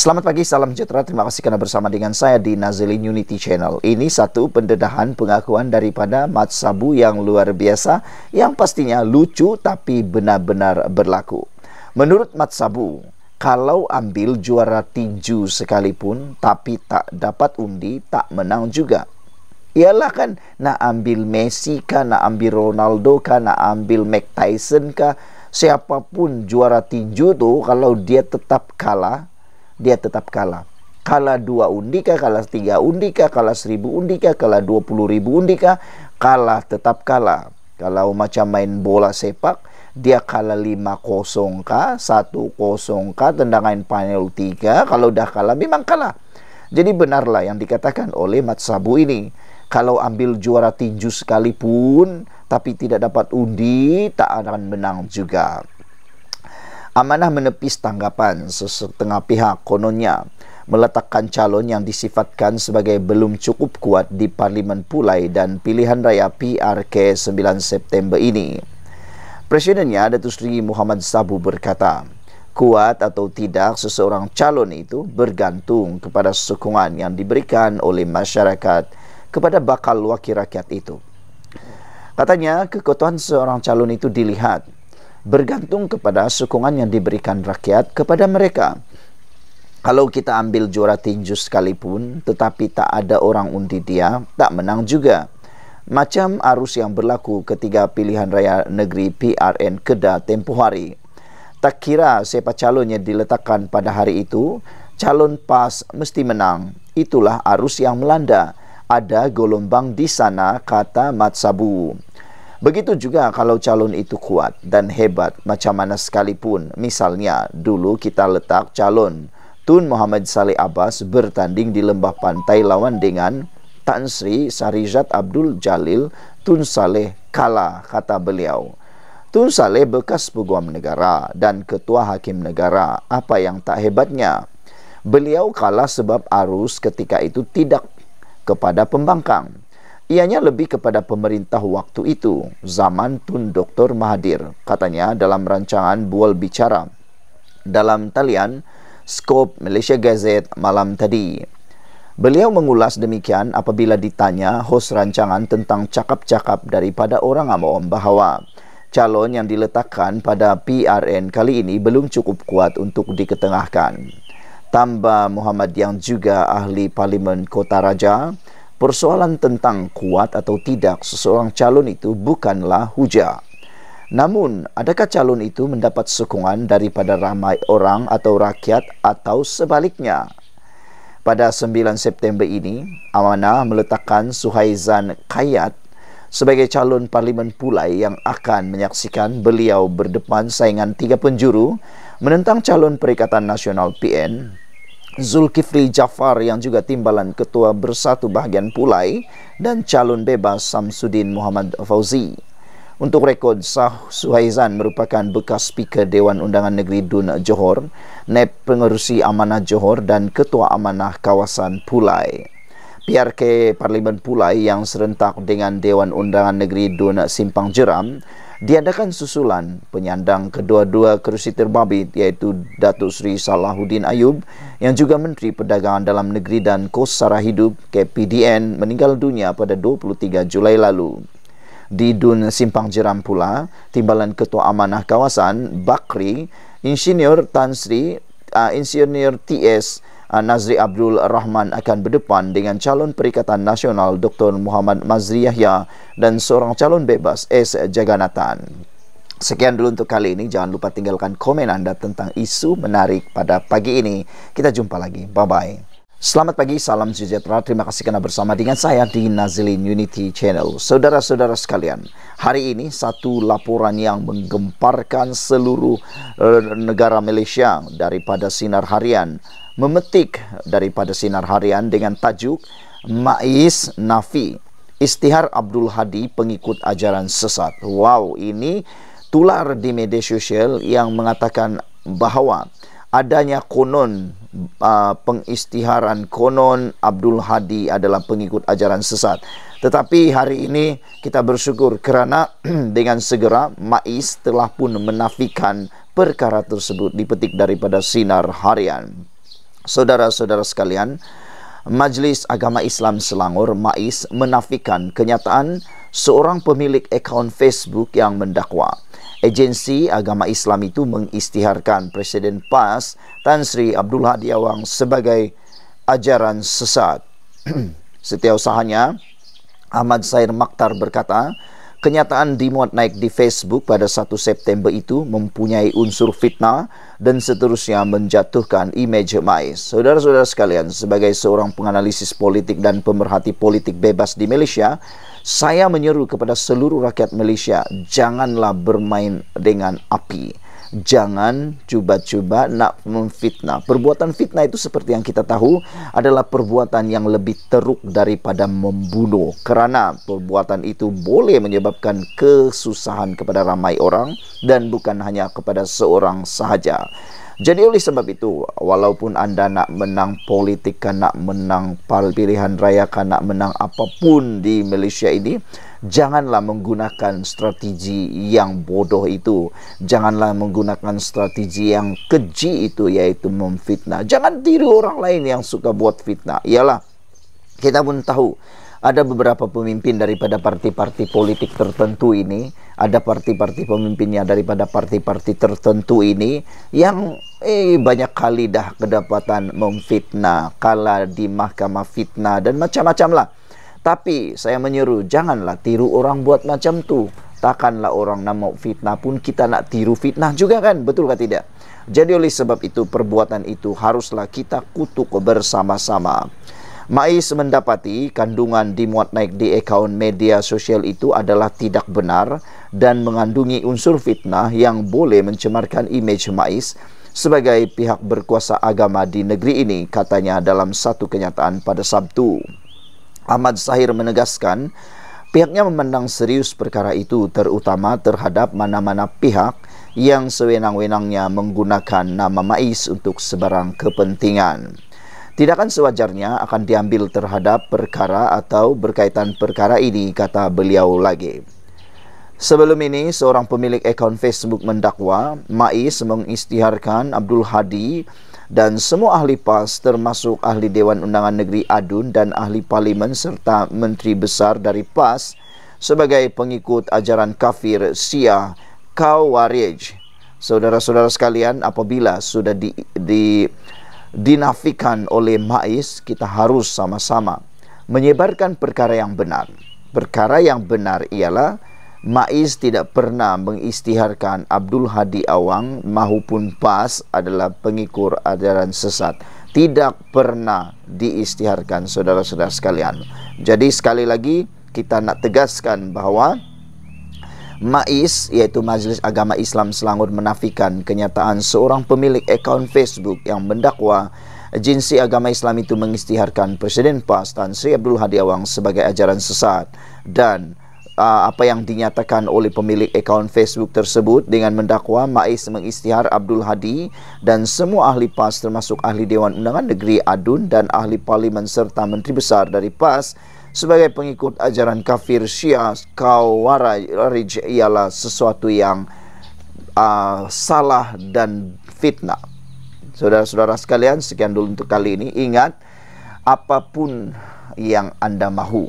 Selamat pagi, salam sejahtera. Terima kasih kerana bersama dengan saya di Nazilin Unity Channel. Ini satu pendedahan pengakuan daripada Mat Sabu yang luar biasa yang pastinya lucu tapi benar-benar berlaku. Menurut Mat Sabu, kalau ambil juara tinju sekalipun tapi tak dapat undi, tak menang juga. Ialah kan nak ambil Messi kah, nak ambil Ronaldo kah, nak ambil Mac Tyson kah, siapapun juara tinju tu kalau dia tetap kalah, dia tetap kalah. Kalah dua undika, kalah tiga undika, kalah seribu undika, kalah dua puluh ribu undika, kalah tetap kalah. Kalau macam main bola sepak, dia kalah lima kosong kah, satu kosong kah, tendangan panel tiga, kalau dah kalah memang kalah. Jadi benarlah yang dikatakan oleh Mat Sabu ini. Kalau ambil juara tinju sekalipun, tapi tidak dapat undi, tak akan menang juga. Amanah menepis tanggapan sesetengah pihak kononnya meletakkan calon yang disifatkan sebagai belum cukup kuat di Parlimen Pulai dan pilihan raya PRK 9 September ini. Presidennya Datuk Seri Muhammad Sabu berkata, kuat atau tidak seseorang calon itu bergantung kepada sokongan yang diberikan oleh masyarakat kepada bakal wakil rakyat itu. Katanya kekuatan seorang calon itu dilihat bergantung kepada sokongan yang diberikan rakyat kepada mereka. Kalau kita ambil juara tinju sekalipun tetapi tak ada orang undi dia, tak menang juga. Macam arus yang berlaku ketika pilihan raya negeri PRN Kedah tempoh hari. Tak kira siapa calonnya diletakkan pada hari itu, calon PAS mesti menang. Itulah arus yang melanda. Ada gelombang di sana, kata Mat Sabu. Begitu juga kalau calon itu kuat dan hebat macam mana sekalipun. Misalnya dulu kita letak calon Tun Muhammad Saleh Abbas bertanding di lembah pantai lawan dengan Tan Sri Sarizat Abdul Jalil Tun Saleh kalah kata beliau. Tun Saleh bekas peguam negara dan ketua hakim negara. Apa yang tak hebatnya? Beliau kalah sebab arus ketika itu tidak kepada pembangkang. Ianya lebih kepada pemerintah waktu itu, zaman Tun Dr. Mahathir. Katanya dalam rancangan Bual Bicara. Dalam talian, Skop Malaysia Gazette malam tadi. Beliau mengulas demikian apabila ditanya hos rancangan tentang cakap-cakap daripada orang awam bahawa calon yang diletakkan pada PRN kali ini belum cukup kuat untuk diketengahkan. Tambah Muhammad yang juga ahli Parlimen Kota Raja, persoalan tentang kuat atau tidak seseorang calon itu bukanlah hujah. Namun, adakah calon itu mendapat sokongan daripada ramai orang atau rakyat atau sebaliknya? Pada 9 September ini, Amanah meletakkan Suhaizan Kayat sebagai calon parlimen pulai yang akan menyaksikan beliau berdepan saingan tiga penjuru menentang calon Perikatan Nasional PN, Zulkifli Jafar yang juga timbalan ketua bersatu bahagian Pulai dan calon bebas Samsudin Muhammad Fauzi. Untuk rekod, Sah Suhaizan merupakan bekas speaker Dewan Undangan Negeri Dun Johor, NEP Pengerusi Amanah Johor dan Ketua Amanah Kawasan Pulai. PRK Parlimen Pulai yang serentak dengan Dewan Undangan Negeri Dun Simpang Jeram diadakan susulan penyandang kedua-dua kerusi terbabit iaitu Datuk Seri Salahuddin Ayub yang juga Menteri Perdagangan Dalam Negeri dan Kos Sara Hidup KPDN meninggal dunia pada 23 Julai lalu. Di Dun Simpang Jeram pula, Timbalan Ketua Amanah Kawasan Bakri, Insinyur Tan Sri, uh, Insinyur TS, Ah, Nazri Abdul Rahman akan berdepan dengan calon Perikatan Nasional Dr. Muhammad Mazri Yahya dan seorang calon bebas S. Jaganatan. Sekian dulu untuk kali ini. Jangan lupa tinggalkan komen anda tentang isu menarik pada pagi ini. Kita jumpa lagi. Bye-bye. Selamat pagi, salam sejahtera. Terima kasih kerana bersama dengan saya di Nazilin Unity Channel. Saudara-saudara sekalian, hari ini satu laporan yang menggemparkan seluruh eh, negara Malaysia daripada Sinar Harian. Memetik daripada Sinar Harian dengan tajuk Ma'is Nafi, Istihar Abdul Hadi pengikut ajaran sesat. Wow, ini tular di media sosial yang mengatakan bahawa adanya konon uh, pengistiharan konon Abdul Hadi adalah pengikut ajaran sesat. Tetapi hari ini kita bersyukur kerana dengan segera Mais telah pun menafikan perkara tersebut dipetik daripada sinar harian. Saudara-saudara sekalian, Majlis Agama Islam Selangor Mais menafikan kenyataan seorang pemilik akaun Facebook yang mendakwa agensi agama Islam itu mengistiharkan Presiden PAS Tan Sri Abdul Hadi Awang sebagai ajaran sesat. Setiausahanya, Ahmad Sair Maktar berkata, kenyataan dimuat naik di Facebook pada 1 September itu mempunyai unsur fitnah dan seterusnya menjatuhkan imej Mais. Saudara-saudara sekalian, sebagai seorang penganalisis politik dan pemerhati politik bebas di Malaysia, saya menyeru kepada seluruh rakyat Malaysia janganlah bermain dengan api jangan cuba-cuba nak memfitnah. Perbuatan fitnah itu seperti yang kita tahu adalah perbuatan yang lebih teruk daripada membunuh kerana perbuatan itu boleh menyebabkan kesusahan kepada ramai orang dan bukan hanya kepada seorang sahaja. Jadi oleh sebab itu, walaupun anda nak menang politik, kan, nak menang pilihan raya, kan, nak menang apapun di Malaysia ini, janganlah menggunakan strategi yang bodoh itu. Janganlah menggunakan strategi yang keji itu, yaitu memfitnah. Jangan tiru orang lain yang suka buat fitnah. Ialah kita pun tahu ada beberapa pemimpin daripada parti-parti politik tertentu ini, ada parti-parti pemimpinnya daripada parti-parti tertentu ini yang eh banyak kali dah kedapatan memfitnah, kalah di mahkamah fitnah dan macam-macam lah. Tapi saya menyeru janganlah tiru orang buat macam tu. Takkanlah orang nak mau fitnah pun kita nak tiru fitnah juga kan? Betul ke tidak? Jadi oleh sebab itu perbuatan itu haruslah kita kutuk bersama-sama. Mais mendapati kandungan dimuat naik di akaun media sosial itu adalah tidak benar dan mengandungi unsur fitnah yang boleh mencemarkan imej Mais sebagai pihak berkuasa agama di negeri ini, katanya dalam satu kenyataan pada Sabtu. Ahmad Sahir menegaskan pihaknya memandang serius perkara itu terutama terhadap mana-mana pihak yang sewenang-wenangnya menggunakan nama Mais untuk sebarang kepentingan. Tindakan sewajarnya akan diambil terhadap perkara atau berkaitan perkara ini, kata beliau lagi. Sebelum ini, seorang pemilik akaun Facebook mendakwa Mais mengisytiharkan Abdul Hadi dan semua ahli PAS termasuk ahli Dewan Undangan Negeri Adun dan ahli Parlimen serta Menteri Besar dari PAS sebagai pengikut ajaran kafir Sia Kawarij. Saudara-saudara sekalian, apabila sudah di, di dinafikan oleh Ma'is, kita harus sama-sama menyebarkan perkara yang benar. Perkara yang benar ialah Ma'is tidak pernah mengistiharkan Abdul Hadi Awang maupun PAS adalah pengikut ajaran sesat. Tidak pernah diistiharkan saudara-saudara sekalian. Jadi sekali lagi kita nak tegaskan bahawa MAIS iaitu Majlis Agama Islam Selangor menafikan kenyataan seorang pemilik akaun Facebook yang mendakwa agensi agama Islam itu mengistiharkan Presiden PAS Tan Sri Abdul Hadi Awang sebagai ajaran sesat dan uh, apa yang dinyatakan oleh pemilik akaun Facebook tersebut dengan mendakwa MAIS mengistihar Abdul Hadi dan semua ahli PAS termasuk ahli Dewan Undangan Negeri ADUN dan ahli Parlimen serta Menteri Besar dari PAS sebagai pengikut ajaran kafir Syiah Khawarij ialah sesuatu yang uh, salah dan fitnah. Saudara-saudara sekalian, sekian dulu untuk kali ini. Ingat, apapun yang anda mahu,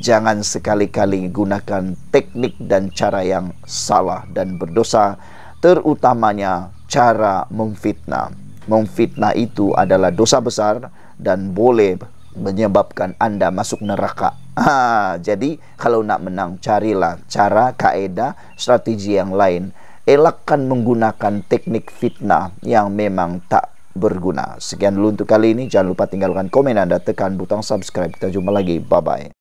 jangan sekali-kali gunakan teknik dan cara yang salah dan berdosa, terutamanya cara memfitnah. Memfitnah itu adalah dosa besar dan boleh menyebabkan anda masuk neraka. Ha, jadi kalau nak menang carilah cara kaedah strategi yang lain. Elakkan menggunakan teknik fitnah yang memang tak berguna. Sekian dulu untuk kali ini. Jangan lupa tinggalkan komen anda, tekan butang subscribe. Kita jumpa lagi. Bye-bye.